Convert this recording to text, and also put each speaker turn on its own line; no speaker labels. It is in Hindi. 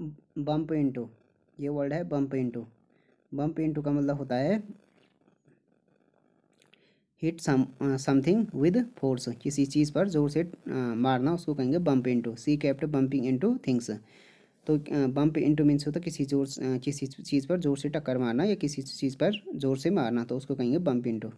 बम्प इंटू ये वर्ड है बम्प इंटू बम्प इंटू का मतलब होता है हिट समथिंग विद फोर्स किसी चीज़ पर जोर से मारना उसको कहेंगे बम्प इंटू सी कैप्ट बम्पिंग इंटू थिंग्स तो बम्प इंटू मीन्स होता है किसी जोर किसी चीज़ पर जोर से टक्कर मारना या किसी चीज़ पर जोर से मारना तो उसको कहेंगे बम्प इंटू